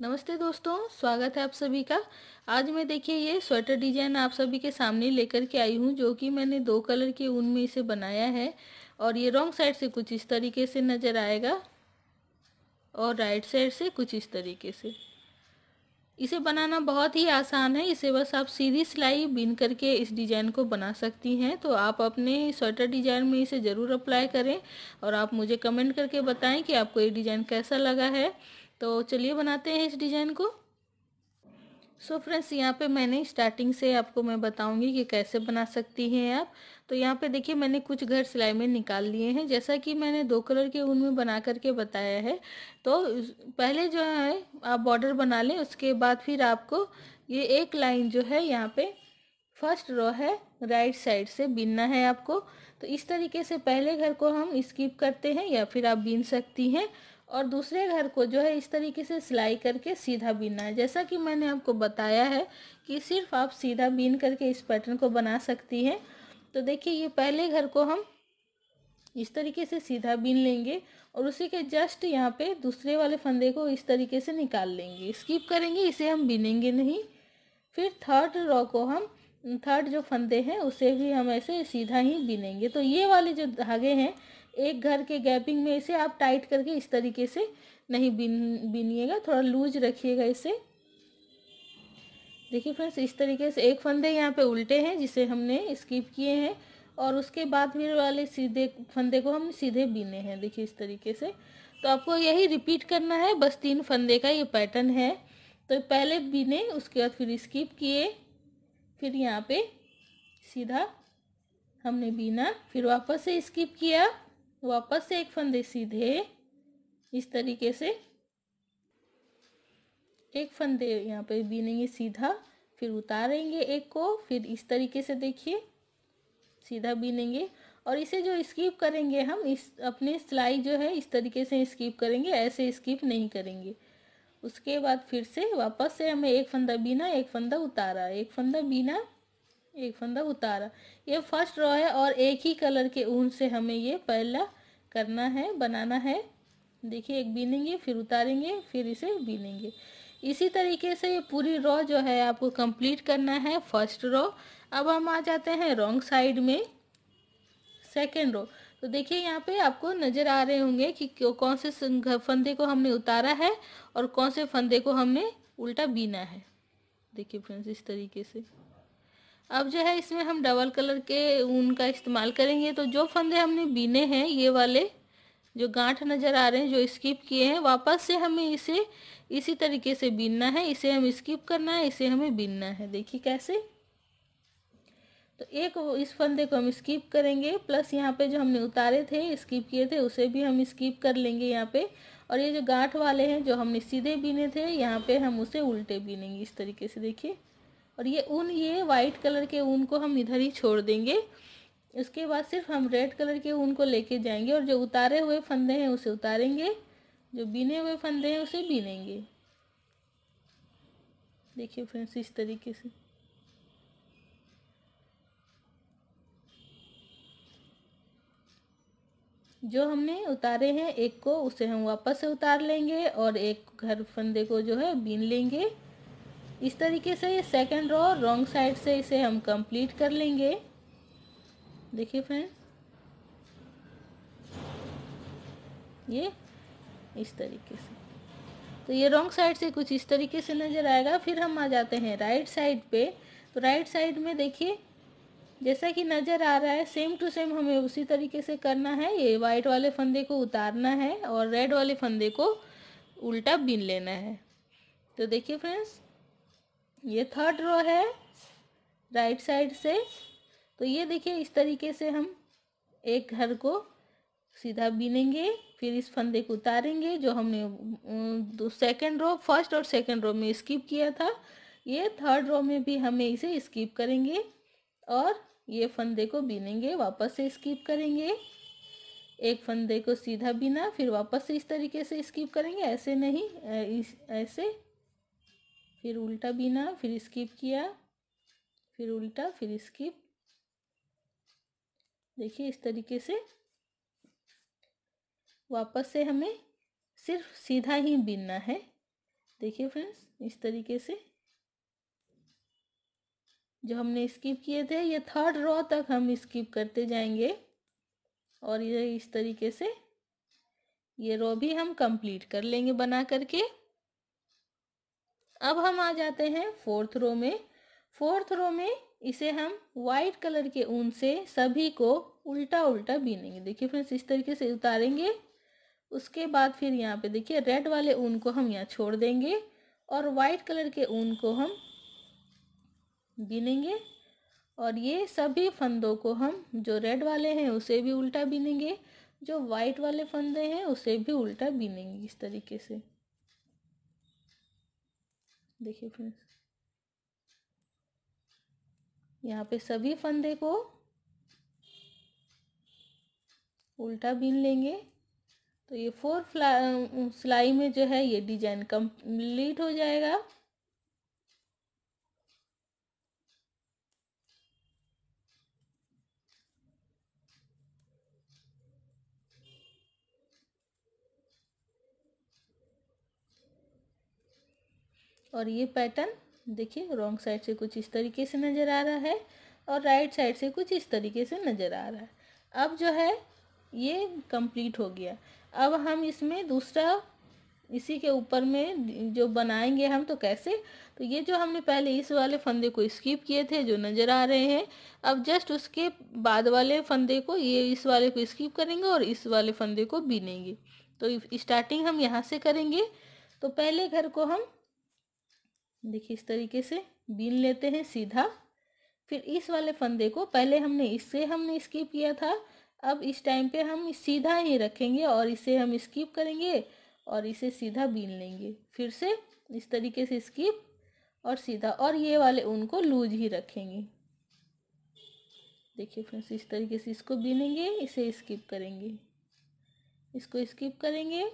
नमस्ते दोस्तों स्वागत है आप सभी का आज मैं देखिए ये स्वेटर डिजाइन आप सभी के सामने लेकर के आई हूँ जो कि मैंने दो कलर के ऊन में इसे बनाया है और ये रॉन्ग साइड से कुछ इस तरीके से नज़र आएगा और राइट साइड से कुछ इस तरीके से इसे बनाना बहुत ही आसान है इसे बस आप सीधी सिलाई बिन करके इस डिज़ाइन को बना सकती हैं तो आप अपने स्वेटर डिज़ाइन में इसे ज़रूर अप्लाई करें और आप मुझे कमेंट करके बताएं कि आपको ये डिज़ाइन कैसा लगा है तो चलिए बनाते हैं इस डिज़ाइन को सो so फ्रेंड्स यहाँ पे मैंने स्टार्टिंग से आपको मैं बताऊंगी कि कैसे बना सकती हैं आप तो यहाँ पे देखिए मैंने कुछ घर सिलाई में निकाल लिए हैं जैसा कि मैंने दो कलर के ऊन में बना करके बताया है तो पहले जो है आप बॉर्डर बना लें उसके बाद फिर आपको ये एक लाइन जो है यहाँ पे फर्स्ट रो है राइट साइड से बीनना है आपको तो इस तरीके से पहले घर को हम स्किप करते हैं या फिर आप बीन सकती हैं और दूसरे घर को जो है इस तरीके से सिलाई करके सीधा बीनना है जैसा कि मैंने आपको बताया है कि सिर्फ आप सीधा बीन करके इस पैटर्न को बना सकती हैं तो देखिए ये पहले घर को हम इस तरीके से सीधा बीन लेंगे और उसी के जस्ट यहाँ पे दूसरे वाले फंदे को इस तरीके से निकाल लेंगे स्किप करेंगे इसे हम बीनेंगे नहीं फिर थर्ड रॉ को हम थर्ड जो फंदे हैं उसे भी हम ऐसे सीधा ही बीनेंगे तो ये वाले जो धागे हैं एक घर के गैपिंग में इसे आप टाइट करके इस तरीके से नहीं बीन बिनिएगा थोड़ा लूज रखिएगा इसे देखिए फ्रेंड्स इस तरीके से एक फंदे यहाँ पे उल्टे हैं जिसे हमने स्किप किए हैं और उसके बाद फिर वाले सीधे फंदे को हम सीधे बीने हैं देखिए इस तरीके से तो आपको यही रिपीट करना है बस तीन फंदे का ये पैटर्न है तो पहले बीने उसके बाद फिर स्किप किए फिर यहाँ पे सीधा हमने बीना फिर वापस से स्किप किया वापस से एक फंदे सीधे इस तरीके से एक फंदे यहाँ पे बीनेंगे सीधा फिर उतारेंगे एक को फिर इस तरीके से देखिए सीधा बीनेंगे और इसे जो स्किप करेंगे हम इस अपनी सिलाई जो है इस तरीके से स्किप करेंगे ऐसे स्कीप नहीं करेंगे उसके बाद फिर से वापस से हमें एक फंदा बीना एक फंदा उतारा एक फंदा बीना एक फंदा उतारा ये फर्स्ट रॉ है और एक ही कलर के ऊन से हमें ये पहला करना है बनाना है देखिए एक बीनेंगे फिर उतारेंगे फिर इसे बीनेंगे इसी तरीके से ये पूरी रॉ जो है आपको कंप्लीट करना है फर्स्ट रॉ अब हम आ जाते हैं रॉन्ग साइड में सेकेंड रो तो देखिए यहाँ पे आपको नज़र आ रहे होंगे कि कौन से फंदे को हमने उतारा है और कौन से फंदे को हमने उल्टा बीना है देखिए फ्रेंड्स इस तरीके से अब जो है इसमें हम डबल कलर के ऊन का इस्तेमाल करेंगे तो जो फंदे हमने बीने हैं ये वाले जो गांठ नज़र आ रहे हैं जो स्किप किए हैं वापस से हमें इसे इसी तरीके से बीनना है इसे हम स्किप करना है इसे हमें बीनना है देखिए कैसे तो एक इस फंदे को हम स्किप करेंगे प्लस यहाँ पे जो हमने उतारे थे स्किप किए थे उसे भी हम स्किप कर लेंगे यहाँ पे और ये जो गांठ वाले हैं जो हमने सीधे बीने थे यहाँ पे हम उसे उल्टे बीनेंगे इस तरीके से देखिए और ये ऊन ये वाइट कलर के ऊन को हम इधर ही छोड़ देंगे उसके बाद सिर्फ हम रेड कलर के ऊन को लेके जाएंगे और जो उतारे हुए फंदे हैं उसे उतारेंगे जो बीने हुए फंदे हैं उसे बीनेंगे देखिए फ्रेंड्स इस तरीके से जो हमने उतारे हैं एक को उसे हम वापस से उतार लेंगे और एक घर फंदे को जो है बीन लेंगे इस तरीके से ये सेकेंड रॉ रॉन्ग साइड से इसे हम कंप्लीट कर लेंगे देखिए फ्रेंड ये इस तरीके से तो ये रॉन्ग साइड से कुछ इस तरीके से नज़र आएगा फिर हम आ जाते हैं राइट साइड पे तो राइट साइड में देखिए जैसा कि नज़र आ रहा है सेम टू सेम हमें उसी तरीके से करना है ये वाइट वाले फंदे को उतारना है और रेड वाले फंदे को उल्टा बीन लेना है तो देखिए फ्रेंड्स ये थर्ड रो है राइट साइड से तो ये देखिए इस तरीके से हम एक घर को सीधा बीनेंगे फिर इस फंदे को उतारेंगे जो हमने सेकेंड रो फर्स्ट और सेकेंड रो में स्किप किया था ये थर्ड रो में भी हमें इसे स्किप करेंगे और ये फंदे को बीनेंगे वापस से स्किप करेंगे एक फंदे को सीधा बीना फिर वापस से इस तरीके से स्किप करेंगे ऐसे नहीं इस ऐसे फिर उल्टा बिना फिर स्किप किया फिर उल्टा फिर स्किप देखिए इस तरीके से वापस से हमें सिर्फ सीधा ही बिनना है देखिए फ्रेंड्स इस तरीके से जो हमने स्किप किए थे ये थर्ड रॉ तक हम स्किप करते जाएंगे और ये इस तरीके से ये रॉ भी हम कंप्लीट कर लेंगे बना करके अब हम आ जाते हैं फोर्थ रो में फोर्थ रो में इसे हम वाइट कलर के ऊन से सभी को उल्टा उल्टा बीनेंगे देखिए फ्रेंड्स इस तरीके से उतारेंगे उसके बाद फिर यहाँ पे देखिए रेड वाले ऊन को हम यहाँ छोड़ देंगे और वाइट कलर के ऊन को हम बीनेंगे और ये सभी फंदों को हम जो रेड वाले हैं उसे भी उल्टा बीनेंगे जो वाइट वाले फंदे हैं उसे भी उल्टा बीनेंगे इस तरीके से देखिए फ्रेंड्स यहाँ पे सभी फंदे को उल्टा बीन लेंगे तो ये फोर सिलाई um, में जो है ये डिजाइन कंप्लीट हो जाएगा और ये पैटर्न देखिए रॉन्ग साइड से कुछ इस तरीके से नज़र आ रहा है और राइट साइड से कुछ इस तरीके से नज़र आ रहा है अब जो है ये कंप्लीट हो गया अब हम इसमें दूसरा इसी के ऊपर में जो बनाएंगे हम तो कैसे तो ये जो हमने पहले इस वाले फंदे को स्किप किए थे जो नज़र आ रहे हैं अब जस्ट उसके बाद वाले फंदे को ये इस वाले को स्किप करेंगे और इस वाले फंदे को बीनेंगे तो स्टार्टिंग हम यहाँ से करेंगे तो पहले घर को हम देखिए इस तरीके से बीन लेते हैं सीधा फिर इस वाले फंदे को पहले हमने इससे हमने स्किप किया था अब इस टाइम पे हम सीधा ही रखेंगे और इसे हम स्किप करेंगे और इसे सीधा बीन लेंगे फिर से इस तरीके से स्किप और सीधा और ये वाले ऊन को लूज ही रखेंगे देखिए फ्रेंड्स इस तरीके से इसको बीनेंगे इसे स्किप करेंगे इसको स्किप करेंगे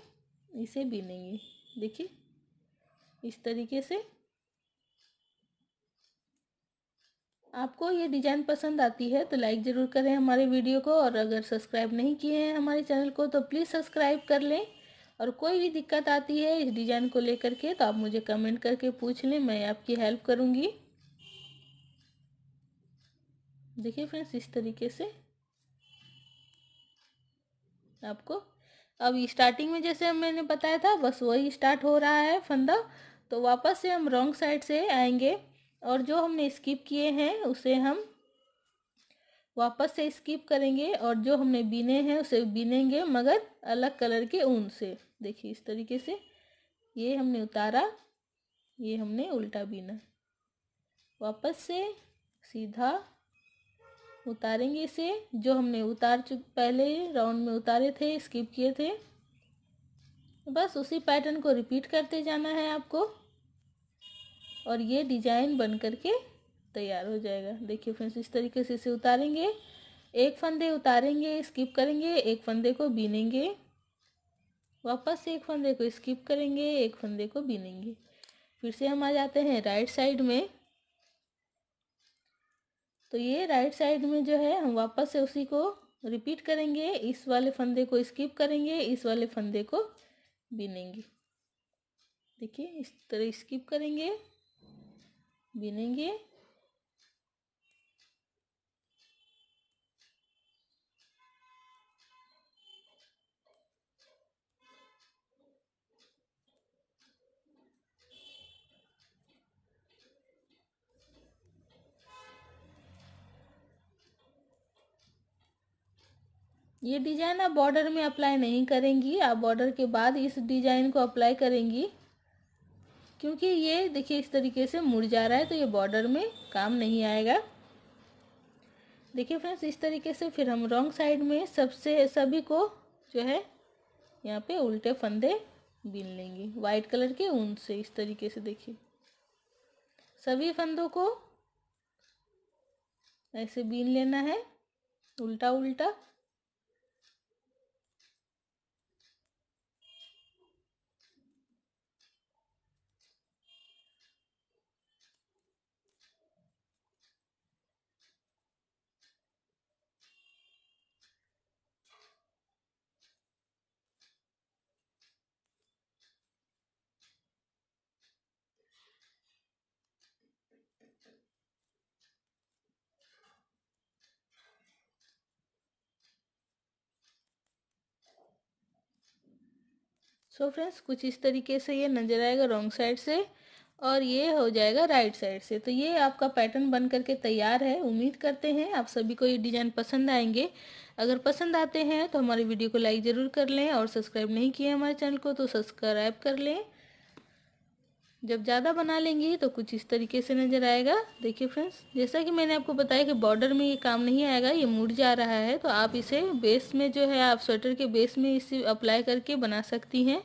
इसे बीनेंगे देखिए इस तरीके से आपको ये डिज़ाइन पसंद आती है तो लाइक ज़रूर करें हमारे वीडियो को और अगर सब्सक्राइब नहीं किए हैं हमारे चैनल को तो प्लीज़ सब्सक्राइब कर लें और कोई भी दिक्कत आती है इस डिज़ाइन को लेकर के तो आप मुझे कमेंट करके पूछ लें मैं आपकी हेल्प करूँगी देखिए फ्रेंड्स इस तरीके से आपको अब स्टार्टिंग में जैसे मैंने बताया था बस वही स्टार्ट हो रहा है फंदा तो वापस से हम रॉन्ग साइड से आएंगे और जो हमने स्किप किए हैं उसे हम वापस से स्किप करेंगे और जो हमने बीने हैं उसे बीनेंगे मगर अलग कलर के ऊन से देखिए इस तरीके से ये हमने उतारा ये हमने उल्टा बीना वापस से सीधा उतारेंगे इसे जो हमने उतार चुक पहले राउंड में उतारे थे स्किप किए थे बस उसी पैटर्न को रिपीट करते जाना है आपको और ये डिजाइन बन करके के तैयार हो जाएगा देखिए फ्रेंड्स इस तरीके से इसे उतारेंगे एक फंदे उतारेंगे स्किप करेंगे एक फंदे को बीनेंगे वापस एक फंदे को स्किप करेंगे एक फंदे को बीनेंगे फिर से हम आ जाते हैं राइट साइड में तो ये राइट साइड में जो है हम वापस से उसी को रिपीट करेंगे इस वाले फंदे को स्किप करेंगे इस वाले फंदे को बीनेंगे देखिए इस तरह स्किप करेंगे बिनेंगे ये डिजाइन आप बॉर्डर में अप्लाई नहीं करेंगी आप बॉर्डर के बाद इस डिजाइन को अप्लाई करेंगी क्योंकि ये देखिए इस तरीके से मुड़ जा रहा है तो ये बॉर्डर में काम नहीं आएगा देखिए फ्रेंड्स इस तरीके से फिर हम रॉन्ग साइड में सबसे सभी को जो है यहाँ पे उल्टे फंदे बीन लेंगे वाइट कलर के ऊन से इस तरीके से देखिए सभी फंदों को ऐसे बीन लेना है उल्टा उल्टा सो फ्रेंड्स कुछ इस तरीके से ये नजर आएगा रॉन्ग साइड से और ये हो जाएगा राइट साइड से तो ये आपका पैटर्न बन करके तैयार है उम्मीद करते हैं आप सभी को ये डिज़ाइन पसंद आएंगे अगर पसंद आते हैं तो हमारी वीडियो को लाइक ज़रूर कर लें और सब्सक्राइब नहीं किया हमारे चैनल को तो सब्सक्राइब कर लें जब ज़्यादा बना लेंगे तो कुछ इस तरीके से नज़र आएगा देखिए फ्रेंड्स जैसा कि मैंने आपको बताया कि बॉर्डर में ये काम नहीं आएगा ये मुड़ जा रहा है तो आप इसे बेस में जो है आप स्वेटर के बेस में इसे अप्लाई करके बना सकती हैं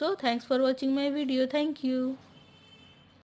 so thanks for watching my video thank you